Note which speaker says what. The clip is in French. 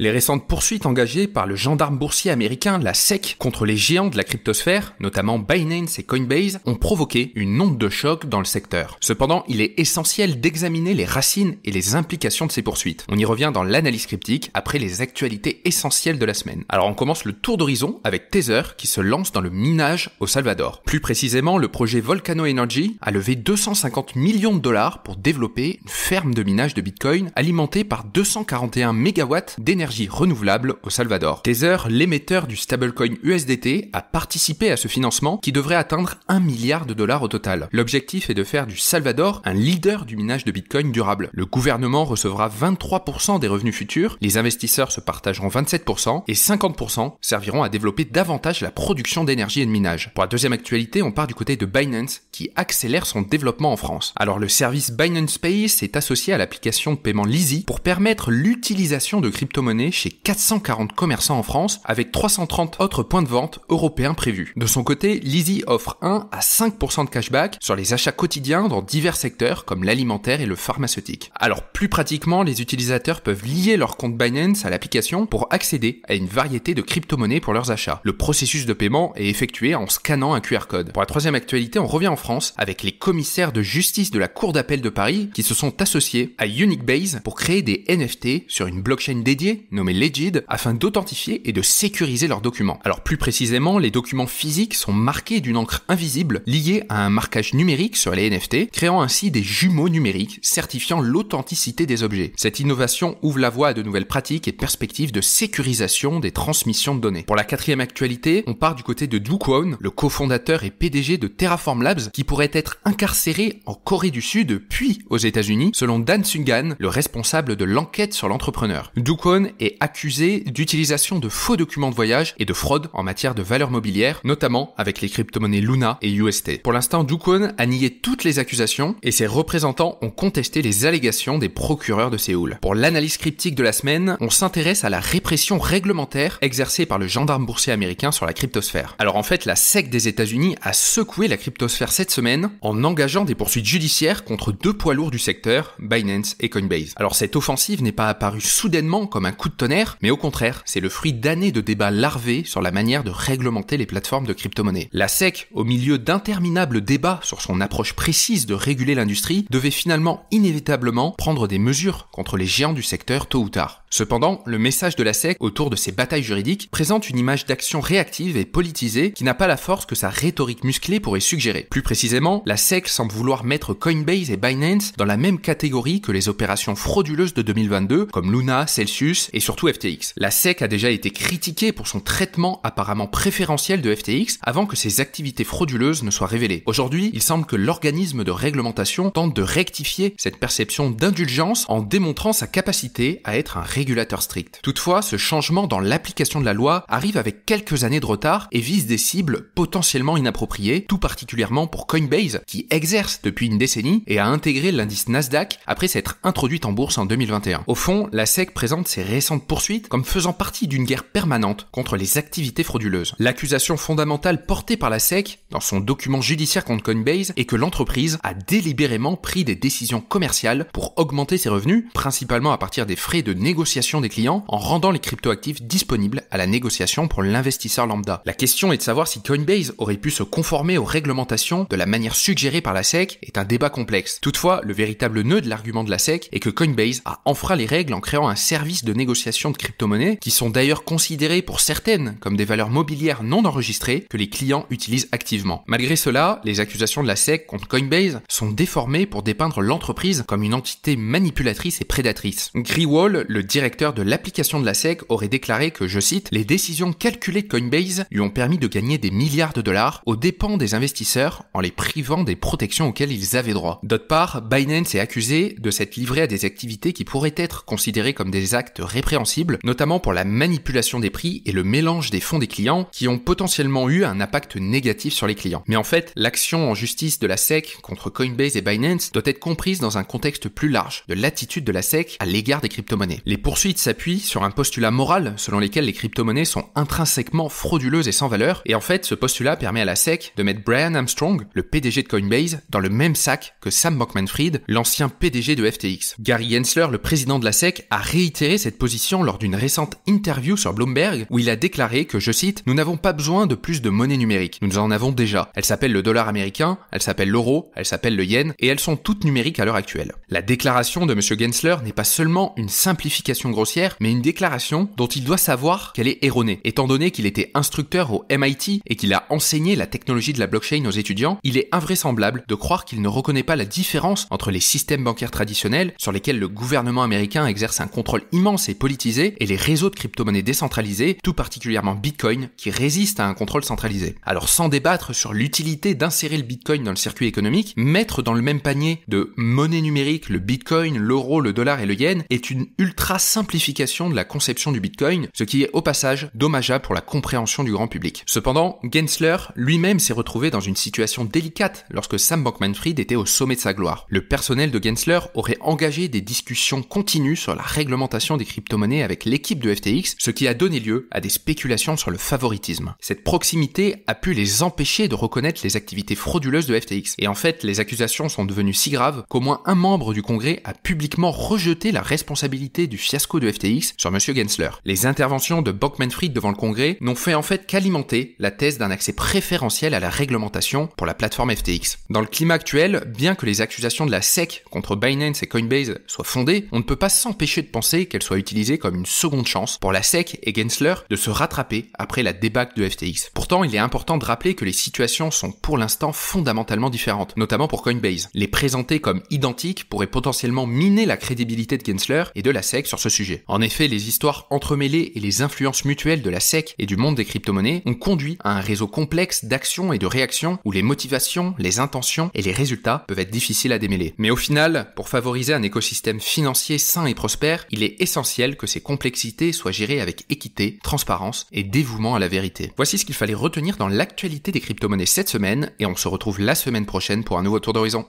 Speaker 1: Les récentes poursuites engagées par le gendarme boursier américain, la SEC, contre les géants de la cryptosphère, notamment Binance et Coinbase, ont provoqué une onde de choc dans le secteur. Cependant, il est essentiel d'examiner les racines et les implications de ces poursuites. On y revient dans l'analyse cryptique après les actualités essentielles de la semaine. Alors on commence le tour d'horizon avec Tether qui se lance dans le minage au Salvador. Plus précisément, le projet Volcano Energy a levé 250 millions de dollars pour développer une ferme de minage de Bitcoin alimentée par 241 MW d'énergie renouvelable au Salvador. Tether, l'émetteur du stablecoin USDT, a participé à ce financement qui devrait atteindre 1 milliard de dollars au total. L'objectif est de faire du Salvador un leader du minage de Bitcoin durable. Le gouvernement recevra 23% des revenus futurs, les investisseurs se partageront 27% et 50% serviront à développer davantage la production d'énergie et de minage. Pour la deuxième actualité, on part du côté de Binance qui accélère son développement en France. Alors le service Binance Pay est associé à l'application de paiement Lizzy pour permettre l'utilisation de crypto-monnaies chez 440 commerçants en France, avec 330 autres points de vente européens prévus. De son côté, Lizzy offre 1 à 5% de cashback sur les achats quotidiens dans divers secteurs comme l'alimentaire et le pharmaceutique. Alors plus pratiquement, les utilisateurs peuvent lier leur compte Binance à l'application pour accéder à une variété de crypto-monnaies pour leurs achats. Le processus de paiement est effectué en scannant un QR code. Pour la troisième actualité, on revient en France avec les commissaires de justice de la Cour d'appel de Paris qui se sont associés à Base pour créer des NFT sur une blockchain dédiée nommé afin d'authentifier et de sécuriser leurs documents. Alors plus précisément, les documents physiques sont marqués d'une encre invisible liée à un marquage numérique sur les NFT, créant ainsi des jumeaux numériques certifiant l'authenticité des objets. Cette innovation ouvre la voie à de nouvelles pratiques et perspectives de sécurisation des transmissions de données. Pour la quatrième actualité, on part du côté de Du Kwon, le cofondateur et PDG de Terraform Labs, qui pourrait être incarcéré en Corée du Sud puis aux États-Unis, selon Dan Sungan, le responsable de l'enquête sur l'entrepreneur. Du Kwon est accusé d'utilisation de faux documents de voyage et de fraude en matière de valeurs mobilières, notamment avec les crypto-monnaies Luna et UST. Pour l'instant, Dukwon a nié toutes les accusations et ses représentants ont contesté les allégations des procureurs de Séoul. Pour l'analyse cryptique de la semaine, on s'intéresse à la répression réglementaire exercée par le gendarme boursier américain sur la cryptosphère. Alors en fait, la SEC des États-Unis a secoué la cryptosphère cette semaine en engageant des poursuites judiciaires contre deux poids lourds du secteur, Binance et Coinbase. Alors cette offensive n'est pas apparue soudainement comme un coup de tonnerre, mais au contraire, c'est le fruit d'années de débats larvés sur la manière de réglementer les plateformes de crypto monnaie La SEC, au milieu d'interminables débats sur son approche précise de réguler l'industrie, devait finalement inévitablement prendre des mesures contre les géants du secteur tôt ou tard. Cependant, le message de la SEC autour de ces batailles juridiques présente une image d'action réactive et politisée qui n'a pas la force que sa rhétorique musclée pourrait suggérer. Plus précisément, la SEC semble vouloir mettre Coinbase et Binance dans la même catégorie que les opérations frauduleuses de 2022 comme Luna, Celsius, et surtout FTX. La SEC a déjà été critiquée pour son traitement apparemment préférentiel de FTX avant que ses activités frauduleuses ne soient révélées. Aujourd'hui, il semble que l'organisme de réglementation tente de rectifier cette perception d'indulgence en démontrant sa capacité à être un régulateur strict. Toutefois, ce changement dans l'application de la loi arrive avec quelques années de retard et vise des cibles potentiellement inappropriées, tout particulièrement pour Coinbase, qui exerce depuis une décennie et a intégré l'indice Nasdaq après s'être introduite en bourse en 2021. Au fond, la SEC présente ses récentes comme faisant partie d'une guerre permanente contre les activités frauduleuses. L'accusation fondamentale portée par la SEC dans son document judiciaire contre Coinbase est que l'entreprise a délibérément pris des décisions commerciales pour augmenter ses revenus, principalement à partir des frais de négociation des clients, en rendant les crypto-actifs disponibles à la négociation pour l'investisseur lambda. La question est de savoir si Coinbase aurait pu se conformer aux réglementations de la manière suggérée par la SEC est un débat complexe. Toutefois, le véritable nœud de l'argument de la SEC est que Coinbase a enfreint les règles en créant un service de négociation de crypto-monnaies, qui sont d'ailleurs considérées pour certaines comme des valeurs mobilières non enregistrées que les clients utilisent activement. Malgré cela, les accusations de la SEC contre Coinbase sont déformées pour dépeindre l'entreprise comme une entité manipulatrice et prédatrice. Greewall, le directeur de l'application de la SEC, aurait déclaré que, je cite, les décisions calculées de Coinbase lui ont permis de gagner des milliards de dollars aux dépens des investisseurs en les privant des protections auxquelles ils avaient droit. D'autre part, Binance est accusé de s'être livré à des activités qui pourraient être considérées comme des actes notamment pour la manipulation des prix et le mélange des fonds des clients qui ont potentiellement eu un impact négatif sur les clients. Mais en fait, l'action en justice de la SEC contre Coinbase et Binance doit être comprise dans un contexte plus large de l'attitude de la SEC à l'égard des crypto-monnaies. Les poursuites s'appuient sur un postulat moral selon lequel les crypto-monnaies sont intrinsèquement frauduleuses et sans valeur, et en fait, ce postulat permet à la SEC de mettre Brian Armstrong, le PDG de Coinbase, dans le même sac que Sam Bankman-Fried, l'ancien PDG de FTX. Gary Gensler, le président de la SEC, a réitéré cette position lors d'une récente interview sur Bloomberg où il a déclaré que, je cite, Nous n'avons pas besoin de plus de monnaie numérique, nous en avons déjà. Elle s'appelle le dollar américain, elle s'appelle l'euro, elle s'appelle le yen, et elles sont toutes numériques à l'heure actuelle. La déclaration de M. Gensler n'est pas seulement une simplification grossière, mais une déclaration dont il doit savoir qu'elle est erronée. Étant donné qu'il était instructeur au MIT et qu'il a enseigné la technologie de la blockchain aux étudiants, il est invraisemblable de croire qu'il ne reconnaît pas la différence entre les systèmes bancaires traditionnels, sur lesquels le gouvernement américain exerce un contrôle immense et politisé, et les réseaux de crypto-monnaies décentralisées, tout particulièrement Bitcoin, qui résistent à un contrôle centralisé. Alors sans débattre sur l'utilité d'insérer le Bitcoin dans le circuit économique, mettre dans le même panier de monnaie numérique le bitcoin, l'euro, le dollar et le yen, est une ultra simplification de la conception du bitcoin, ce qui est au passage dommageable pour la compréhension du grand public. Cependant, Gensler lui-même s'est retrouvé dans une situation délicate lorsque Sam Bankman-Fried était au sommet de sa gloire. Le personnel de Gensler aurait engagé des discussions continues sur la réglementation des crypto-monnaies avec l'équipe de FTX, ce qui a donné lieu à des spéculations sur le favoritisme. Cette proximité a pu les empêcher de reconnaître les activités frauduleuses de FTX. Et en fait, les accusations sont devenues si graves qu'au moins un membre du Congrès a publiquement rejeté la responsabilité du fiasco de FTX sur M. Gensler. Les interventions de bockman fried devant le Congrès n'ont fait en fait qu'alimenter la thèse d'un accès préférentiel à la réglementation pour la plateforme FTX. Dans le climat actuel, bien que les accusations de la SEC contre Binance et Coinbase soient fondées, on ne peut pas s'empêcher de penser qu'elles soient utilisées comme une seconde chance pour la SEC et Gensler de se rattraper après la débâcle de FTX. Pourtant, il est important de rappeler que les situations sont pour l'instant fondamentalement différentes, notamment pour Coinbase. Les présenter comme identiques pour potentiellement miner la crédibilité de Gensler et de la SEC sur ce sujet. En effet, les histoires entremêlées et les influences mutuelles de la SEC et du monde des crypto-monnaies ont conduit à un réseau complexe d'actions et de réactions où les motivations, les intentions et les résultats peuvent être difficiles à démêler. Mais au final, pour favoriser un écosystème financier sain et prospère, il est essentiel que ces complexités soient gérées avec équité, transparence et dévouement à la vérité. Voici ce qu'il fallait retenir dans l'actualité des crypto-monnaies cette semaine et on se retrouve la semaine prochaine pour un nouveau tour d'horizon.